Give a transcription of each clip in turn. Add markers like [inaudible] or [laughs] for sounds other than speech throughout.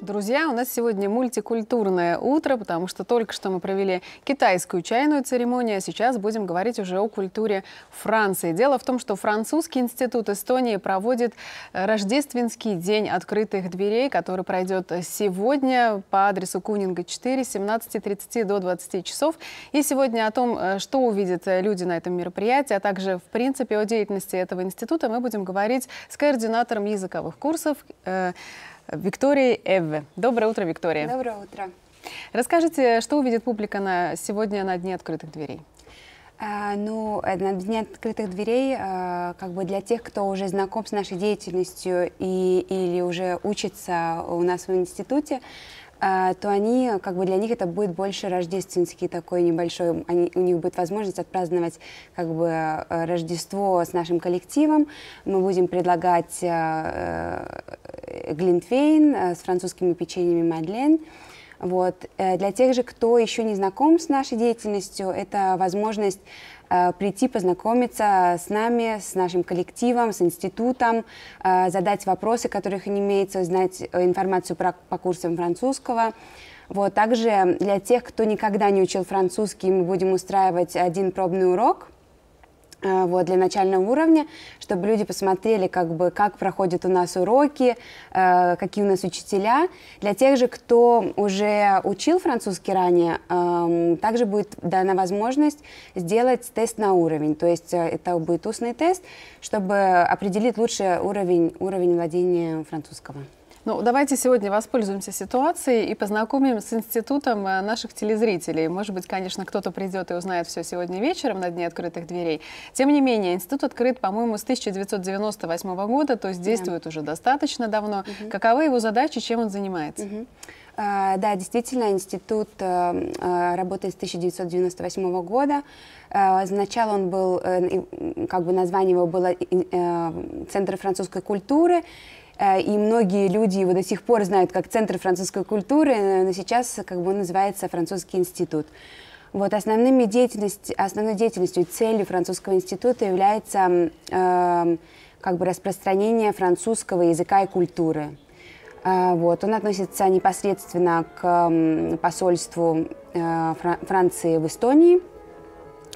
Друзья, у нас сегодня мультикультурное утро, потому что только что мы провели китайскую чайную церемонию, а сейчас будем говорить уже о культуре Франции. Дело в том, что Французский институт Эстонии проводит э, рождественский день открытых дверей, который пройдет сегодня по адресу Кунинга 4 с 17.30 до 20 часов. И сегодня о том, э, что увидят э, люди на этом мероприятии, а также, в принципе, о деятельности этого института мы будем говорить с координатором языковых курсов Викторией Эвве. Доброе утро, Виктория. Доброе утро. Расскажите, что увидит публика на, сегодня на Дне открытых дверей? А, ну, э, на Дне открытых дверей, а, как бы для тех, кто уже знаком с нашей деятельностью и, или уже учится у нас в институте, а, то они, как бы для них это будет больше рождественский такой небольшой, они, у них будет возможность отпраздновать как бы э, Рождество с нашим коллективом. Мы будем предлагать э, э, глинтвейн с французскими печеньями Мадлен. Вот. Э, для тех же, кто еще не знаком с нашей деятельностью, это возможность э, прийти познакомиться с нами, с нашим коллективом, с институтом, э, задать вопросы, которых не имеется, узнать информацию про, по курсам французского. Вот. Также для тех, кто никогда не учил французский, мы будем устраивать один пробный урок – Э, вот, для начального уровня, чтобы люди посмотрели, как, бы, как проходят у нас уроки, э, какие у нас учителя. Для тех же, кто уже учил французский ранее, э, также будет дана возможность сделать тест на уровень. То есть э, это будет устный тест, чтобы определить лучший уровень, уровень владения французского. Ну, давайте сегодня воспользуемся ситуацией и познакомим с институтом э, наших телезрителей. Может быть, конечно, кто-то придет и узнает все сегодня вечером на Дне открытых дверей. Тем не менее, институт открыт, по-моему, с 1998 года, то есть действует да. уже достаточно давно. Угу. Каковы его задачи, чем он занимается? Угу. Да, действительно, институт э, э, работает с 1998 года. Сначала он был, как бы название его было «Центр французской культуры», Э, и многие люди его до сих пор знают как Центр французской культуры, но сейчас как бы он называется Французский институт. Вот основными деятельность, основной деятельностью и целью французского института является э, как бы распространение французского языка и культуры. Э, вот, он относится непосредственно к э, посольству э, Франции в Эстонии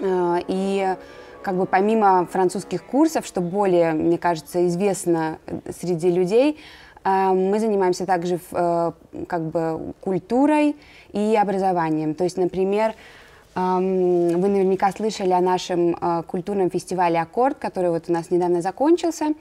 э, и как бы помимо французских курсов, что более, мне кажется, известно э, среди людей, э, мы занимаемся также э, как бы культурой и образованием. То есть, например, эм, вы наверняка слышали о нашем культурном фестивале «Аккорд», который вот у нас недавно закончился.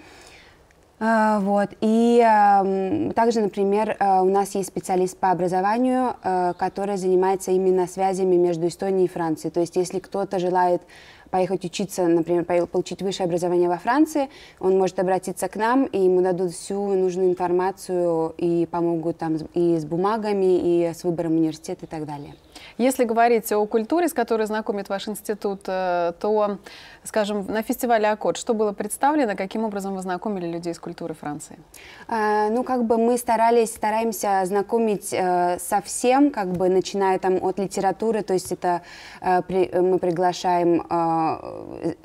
А, вот. И эм, также, например, э, у нас есть специалист по образованию, э, который занимается именно связями между Эстонией и Францией. То есть если кто-то желает поехать учиться, например, получить высшее образование во Франции, он может обратиться к нам, и ему дадут всю нужную информацию и помогут там и с бумагами, и с выбором университета и так далее. Если говорить о культуре, с которой знакомит ваш институт, э, то, скажем, на фестивале «Аккорд» что было представлено, каким образом вы знакомили людей с культурой Франции? А, ну, как бы мы старались, стараемся знакомить э, со всем, как бы начиная там от литературы, то есть это э, мы приглашаем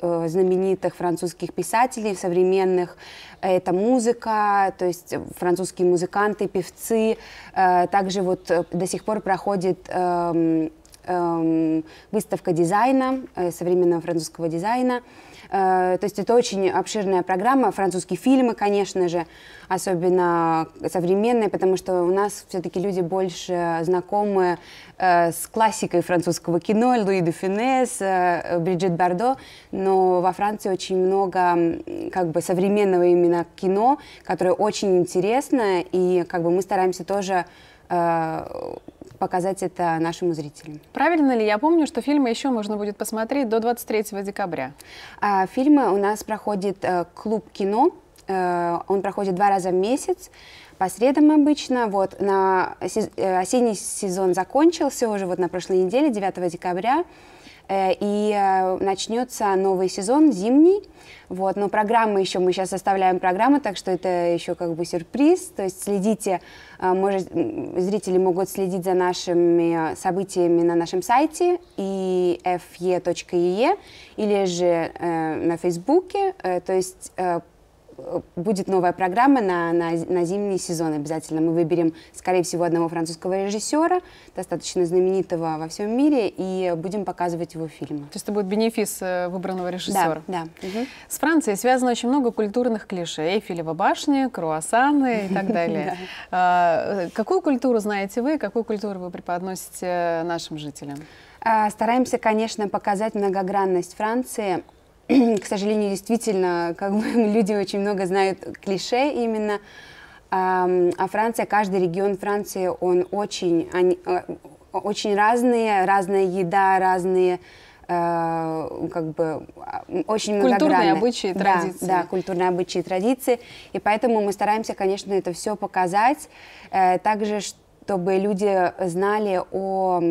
знаменитых французских писателей современных, это музыка, то есть французские музыканты, певцы, также вот до сих пор проходит эм, Эм, выставка дизайна, э, современного французского дизайна. Э, то есть это очень обширная программа, французские фильмы, конечно же, особенно современные, потому что у нас все-таки люди больше знакомы э, с классикой французского кино, Луи де Финес, Бриджит Бардо, но во Франции очень много как бы современного именно кино, которое очень интересно, и как бы мы стараемся тоже показать это нашим зрителям. Правильно ли я помню, что фильмы еще можно будет посмотреть до 23 декабря? А, фильмы у нас проходит э, клуб кино. Э, он проходит два раза в месяц по средам обычно. Вот на э, осенний сезон закончился уже вот на прошлой неделе, 9 декабря. Э, и э, начнется новый сезон, зимний. Вот, но программы еще, мы сейчас составляем программы, так что это еще как бы сюрприз. То есть следите, э, может, зрители могут следить за нашими событиями на нашем сайте и fe.ie или же на Фейсбуке. То есть Э, будет новая программа на, на, на зимний сезон обязательно. Мы выберем, скорее всего, одного французского режиссера, достаточно знаменитого во всем мире, и будем показывать его фильмы. То есть это будет бенефис э, выбранного режиссера? Да, да. С Францией связано очень много культурных клише. Эйфелева башня, круассаны и так далее. [laughs] А, э, какую культуру знаете вы, какую культуру вы преподносите нашим жителям? А, стараемся, конечно, показать многогранность Франции, к сожалению, действительно, как бы [laughs] люди очень много знают клише именно, а Франция, каждый регион Франции, он очень, они, а, очень разные, разная еда, разные э, как бы а, очень многогранны. Культурные обычаи и традиции. Да, да, культурные обычаи и традиции. И поэтому мы стараемся, конечно, это все показать. Э, также, что чтобы люди знали о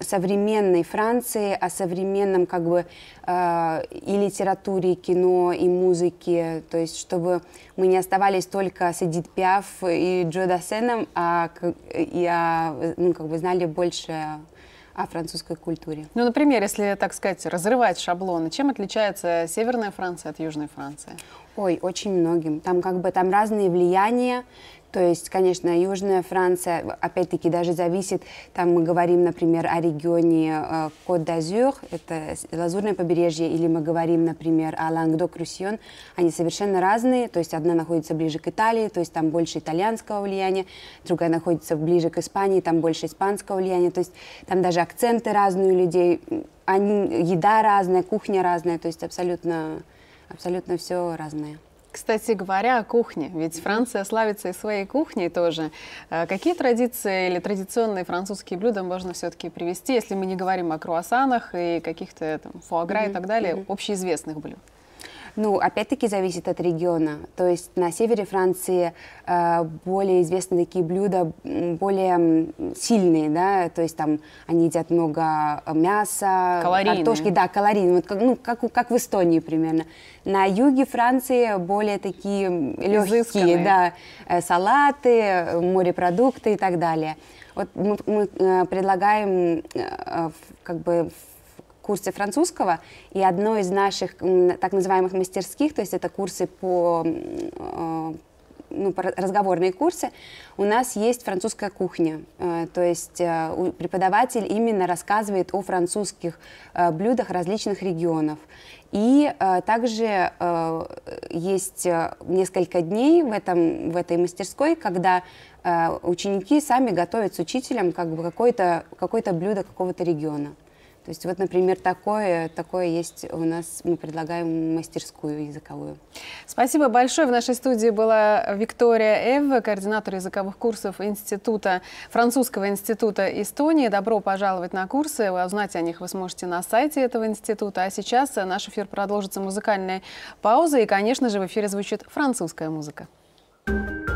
современной Франции, о современном как бы э, и литературе, и кино, и музыке, то есть чтобы мы не оставались только с Эдит Пиаф и Джо Дассеном, а и о, а, ну, как бы знали больше о французской культуре. Ну, например, если, так сказать, разрывать шаблоны, чем отличается Северная Франция от Южной Франции? Ой, очень многим. Там как бы там разные влияния. То есть, конечно, Южная Франция, опять-таки, даже зависит, там мы говорим, например, о регионе э, кот д'Азюр, это лазурное побережье, или мы говорим, например, о Лангдок-Русьон, они совершенно разные, то есть одна находится ближе к Италии, то есть там больше итальянского влияния, другая находится ближе к Испании, там больше испанского влияния, то есть там даже акценты разные у людей, они, еда разная, кухня разная, то есть абсолютно абсолютно все разное. Кстати говоря, о кухне, ведь Франция славится и своей кухней тоже. Э, какие традиции или традиционные французские блюда можно все-таки привести, если мы не говорим о круассанах и каких-то там фуагра mm-hmm. и так далее, mm-hmm. общеизвестных блюд? Ну, опять-таки зависит от региона. То есть на севере Франции э, более известны такие блюда, более сильные, да, то есть там они едят много мяса, калорийные. картошки, да, калорийные, вот, ну, как, как в Эстонии примерно. На юге Франции более такие легкие, Изысканные. да, э, салаты, морепродукты и так далее. Вот мы, мы э, предлагаем э, как бы курсе французского, и одно из наших так называемых мастерских, то есть это курсы по э, ну, разговорные курсы, у нас есть французская кухня. Э, то есть э, преподаватель именно рассказывает о французских блюдах различных регионов. И также есть несколько дней в, этом, в этой мастерской, когда ученики сами готовят с учителем как бы какое-то какое блюдо какого-то региона. То есть вот, например, такое, такое есть у нас, мы предлагаем мастерскую языковую. Спасибо большое. В нашей студии была Виктория Эв, координатор языковых курсов института, Французского института Эстонии. Добро пожаловать на курсы. Узнать о них вы сможете на сайте этого института. А сейчас наш эфир продолжится музыкальной паузой. И, конечно же, в эфире звучит французская музыка. Thank you.